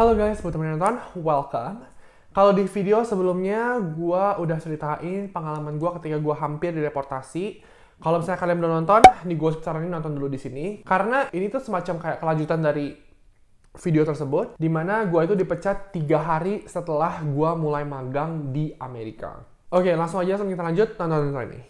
Halo guys, buat teman nonton, welcome. Kalau di video sebelumnya, gue udah ceritain pengalaman gue ketika gue hampir direportasi. Kalau misalnya kalian belum nonton, nih gue saranin nonton dulu di sini. Karena ini tuh semacam kayak kelanjutan dari video tersebut, dimana gue itu dipecat tiga hari setelah gue mulai magang di Amerika. Oke, langsung aja langsung kita lanjut nonton nonton ini.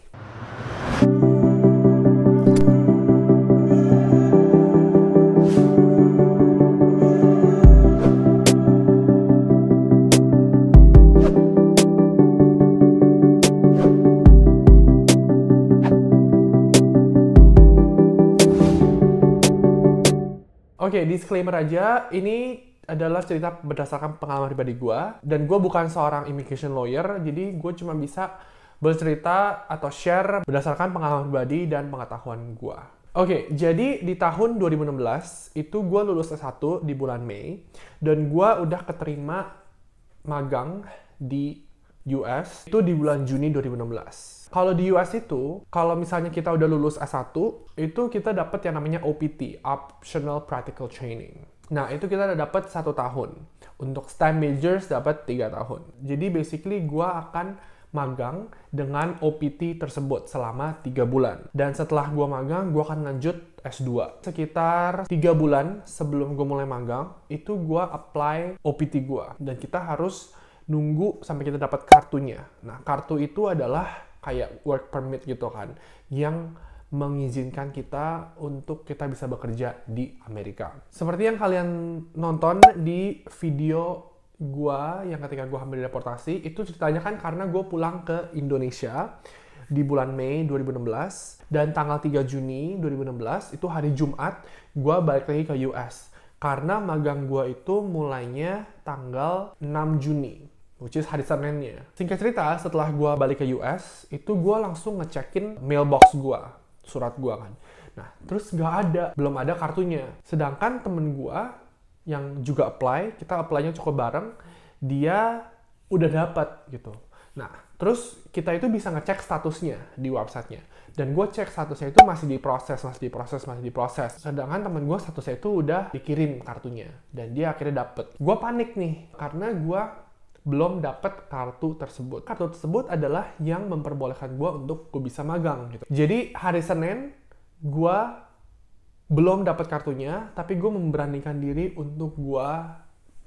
disclaimer aja, ini adalah cerita berdasarkan pengalaman pribadi gue. Dan gue bukan seorang immigration lawyer, jadi gue cuma bisa bercerita atau share berdasarkan pengalaman pribadi dan pengetahuan gue. Oke, okay, jadi di tahun 2016 itu gue lulus S1 di bulan Mei dan gue udah keterima magang di US itu di bulan Juni 2016. Kalau di US itu, kalau misalnya kita udah lulus S1, itu kita dapat yang namanya OPT, Optional Practical Training. Nah, itu kita udah dapat satu tahun. Untuk STEM majors dapat tiga tahun. Jadi basically gue akan magang dengan OPT tersebut selama tiga bulan. Dan setelah gue magang, gue akan lanjut S2. Sekitar tiga bulan sebelum gue mulai magang, itu gue apply OPT gue. Dan kita harus nunggu sampai kita dapat kartunya. Nah, kartu itu adalah kayak work permit gitu kan, yang mengizinkan kita untuk kita bisa bekerja di Amerika. Seperti yang kalian nonton di video gua yang ketika gua hamil deportasi, itu ceritanya kan karena gua pulang ke Indonesia di bulan Mei 2016 dan tanggal 3 Juni 2016 itu hari Jumat gua balik lagi ke US karena magang gua itu mulainya tanggal 6 Juni which is hari Seninnya. Singkat cerita, setelah gue balik ke US, itu gue langsung ngecekin mailbox gue, surat gue kan. Nah, terus nggak ada, belum ada kartunya. Sedangkan temen gue yang juga apply, kita apply-nya cukup bareng, dia udah dapat gitu. Nah, terus kita itu bisa ngecek statusnya di websitenya. Dan gue cek statusnya itu masih diproses, masih diproses, masih diproses. Sedangkan temen gue statusnya itu udah dikirim kartunya. Dan dia akhirnya dapet. Gue panik nih, karena gue belum dapat kartu tersebut. Kartu tersebut adalah yang memperbolehkan gue untuk gue bisa magang gitu. Jadi hari Senin gue belum dapat kartunya, tapi gue memberanikan diri untuk gue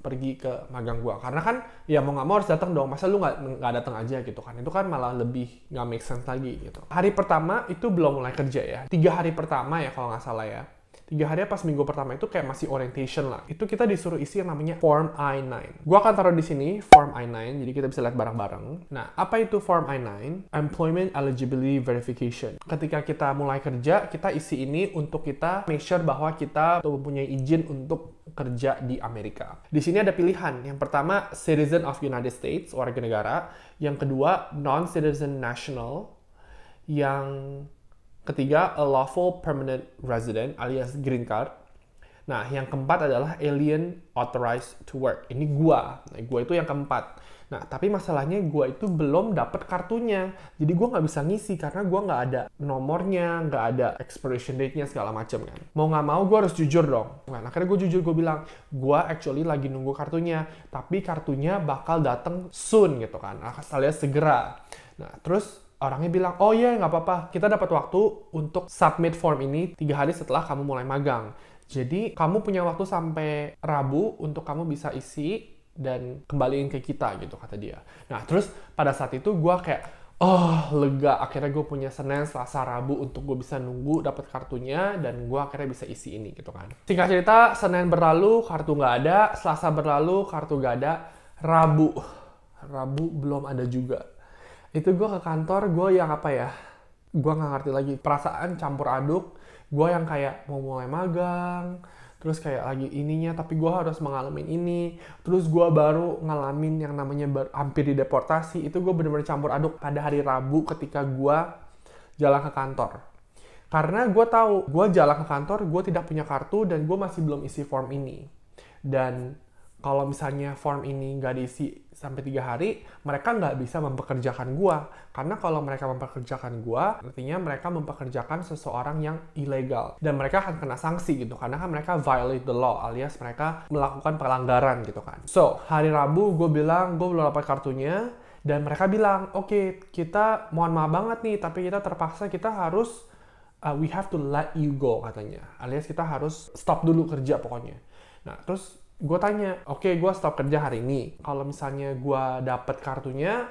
pergi ke magang gue. Karena kan ya mau nggak mau harus datang dong. Masa lu nggak nggak datang aja gitu kan? Itu kan malah lebih nggak make sense lagi gitu. Hari pertama itu belum mulai kerja ya. Tiga hari pertama ya kalau nggak salah ya Tiga hari pas minggu pertama itu kayak masih orientation lah. Itu kita disuruh isi yang namanya Form I-9. Gua akan taruh di sini Form I-9, jadi kita bisa lihat bareng-bareng. Nah, apa itu Form I-9? Employment Eligibility Verification. Ketika kita mulai kerja, kita isi ini untuk kita make sure bahwa kita mempunyai izin untuk kerja di Amerika. Di sini ada pilihan. Yang pertama, citizen of United States, warga negara. Yang kedua, non-citizen national. Yang Ketiga, a lawful permanent resident alias green card. Nah, yang keempat adalah alien authorized to work. Ini gua. Nah, gua itu yang keempat. Nah, tapi masalahnya gua itu belum dapet kartunya. Jadi gua nggak bisa ngisi karena gua nggak ada nomornya, nggak ada expiration date-nya segala macam kan. Mau nggak mau gua harus jujur dong. Nah, akhirnya gue jujur gue bilang, gua actually lagi nunggu kartunya, tapi kartunya bakal datang soon gitu kan. Nah, alias segera. Nah, terus orangnya bilang, oh iya yeah, nggak apa-apa, kita dapat waktu untuk submit form ini tiga hari setelah kamu mulai magang. Jadi kamu punya waktu sampai Rabu untuk kamu bisa isi dan kembaliin ke kita gitu kata dia. Nah terus pada saat itu gue kayak oh lega akhirnya gue punya Senin, Selasa, Rabu untuk gue bisa nunggu dapat kartunya dan gue akhirnya bisa isi ini gitu kan. Singkat cerita Senin berlalu kartu nggak ada, Selasa berlalu kartu nggak ada, Rabu Rabu belum ada juga itu gue ke kantor gue yang apa ya gue nggak ngerti lagi perasaan campur aduk gue yang kayak mau mulai magang terus kayak lagi ininya tapi gue harus mengalami ini terus gue baru ngalamin yang namanya ber, hampir dideportasi itu gue bener-bener campur aduk pada hari Rabu ketika gue jalan ke kantor karena gue tahu gue jalan ke kantor gue tidak punya kartu dan gue masih belum isi form ini dan kalau misalnya form ini nggak diisi sampai tiga hari, mereka nggak bisa mempekerjakan gua. Karena kalau mereka mempekerjakan gua, artinya mereka mempekerjakan seseorang yang ilegal. Dan mereka akan kena sanksi gitu, karena kan mereka violate the law, alias mereka melakukan pelanggaran gitu kan. So, hari Rabu gue bilang, gue belum dapat kartunya, dan mereka bilang, oke, okay, kita mohon maaf banget nih, tapi kita terpaksa kita harus uh, we have to let you go katanya alias kita harus stop dulu kerja pokoknya nah terus gue tanya oke okay, gue stop kerja hari ini kalau misalnya gue dapet kartunya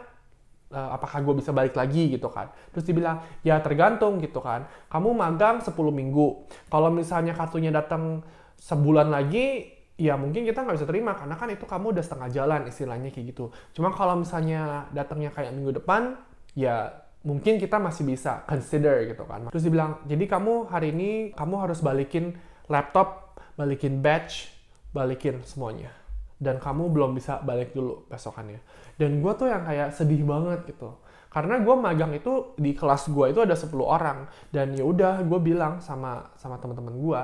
uh, apakah gue bisa balik lagi gitu kan terus dibilang ya tergantung gitu kan kamu magang 10 minggu kalau misalnya kartunya datang sebulan lagi ya mungkin kita nggak bisa terima karena kan itu kamu udah setengah jalan istilahnya kayak gitu cuma kalau misalnya datangnya kayak minggu depan ya mungkin kita masih bisa consider gitu kan terus dibilang jadi kamu hari ini kamu harus balikin laptop balikin badge balikin semuanya dan kamu belum bisa balik dulu besokannya dan gue tuh yang kayak sedih banget gitu karena gue magang itu di kelas gue itu ada 10 orang dan ya udah gue bilang sama sama teman-teman gue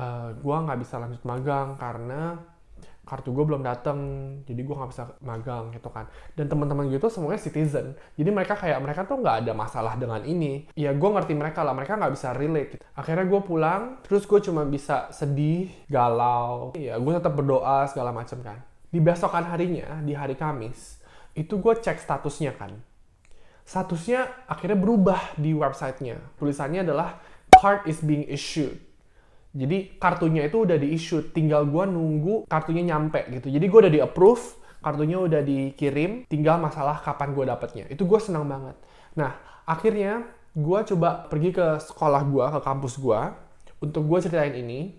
uh, gue nggak bisa lanjut magang karena kartu gue belum dateng jadi gue nggak bisa magang gitu kan dan teman-teman gitu semuanya citizen jadi mereka kayak mereka tuh nggak ada masalah dengan ini ya gue ngerti mereka lah mereka nggak bisa relate gitu. akhirnya gue pulang terus gue cuma bisa sedih galau ya gue tetap berdoa segala macam kan di besokan harinya di hari Kamis itu gue cek statusnya kan statusnya akhirnya berubah di websitenya tulisannya adalah card is being issued jadi kartunya itu udah di issue, tinggal gue nunggu kartunya nyampe gitu. Jadi gue udah di approve, kartunya udah dikirim, tinggal masalah kapan gue dapetnya. Itu gue senang banget. Nah, akhirnya gue coba pergi ke sekolah gue, ke kampus gue, untuk gue ceritain ini.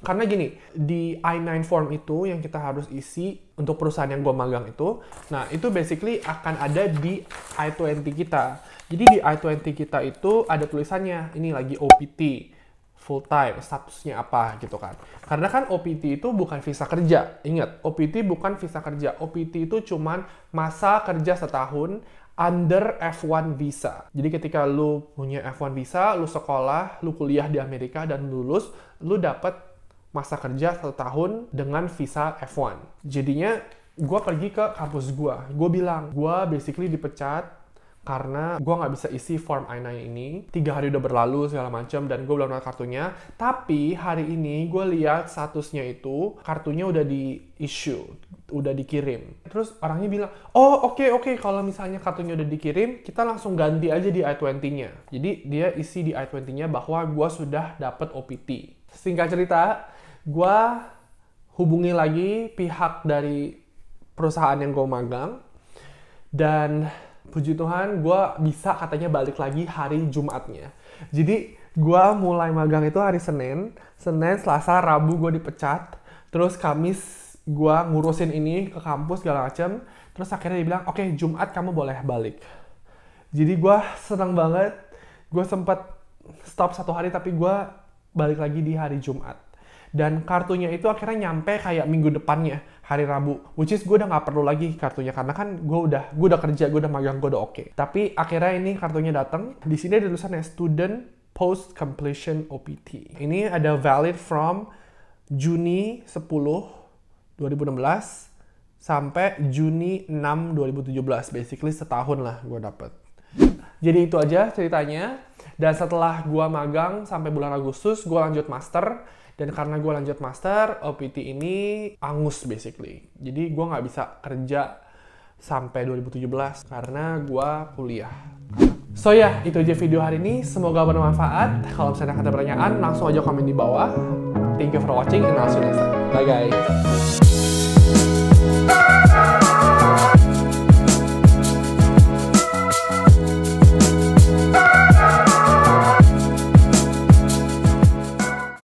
Karena gini, di I-9 form itu yang kita harus isi untuk perusahaan yang gue magang itu, nah itu basically akan ada di I-20 kita. Jadi di I-20 kita itu ada tulisannya, ini lagi OPT full time, statusnya apa gitu kan. Karena kan OPT itu bukan visa kerja. Ingat, OPT bukan visa kerja. OPT itu cuman masa kerja setahun under F1 visa. Jadi ketika lu punya F1 visa, lu sekolah, lu kuliah di Amerika dan lulus, lu dapat masa kerja satu tahun dengan visa F1. Jadinya gue pergi ke kampus gue. Gue bilang, gue basically dipecat karena gue nggak bisa isi form I9 ini tiga hari udah berlalu segala macam dan gue belum dapat kartunya tapi hari ini gue lihat statusnya itu kartunya udah di issue udah dikirim terus orangnya bilang oh oke okay, oke okay. kalau misalnya kartunya udah dikirim kita langsung ganti aja di i20 nya jadi dia isi di i20 nya bahwa gue sudah dapat OPT singkat cerita gue hubungi lagi pihak dari perusahaan yang gue magang dan puji Tuhan gue bisa katanya balik lagi hari Jumatnya jadi gue mulai magang itu hari Senin Senin Selasa Rabu gue dipecat terus Kamis gue ngurusin ini ke kampus segala macem terus akhirnya dibilang oke okay, Jumat kamu boleh balik jadi gue senang banget gue sempat stop satu hari tapi gue balik lagi di hari Jumat dan kartunya itu akhirnya nyampe kayak minggu depannya hari Rabu which is gue udah nggak perlu lagi kartunya karena kan gue udah gue udah kerja gue udah magang gue udah oke okay. tapi akhirnya ini kartunya datang di sini ada tulisannya student post completion OPT ini ada valid from Juni 10 2016 sampai Juni 6 2017 basically setahun lah gue dapet jadi itu aja ceritanya dan setelah gue magang sampai bulan Agustus gue lanjut master dan karena gue lanjut master, OPT ini angus basically. Jadi gue nggak bisa kerja sampai 2017 karena gue kuliah. So ya, yeah, itu aja video hari ini. Semoga bermanfaat. Kalau misalnya ada pertanyaan, langsung aja komen di bawah. Thank you for watching and I'll see you next time. Bye guys.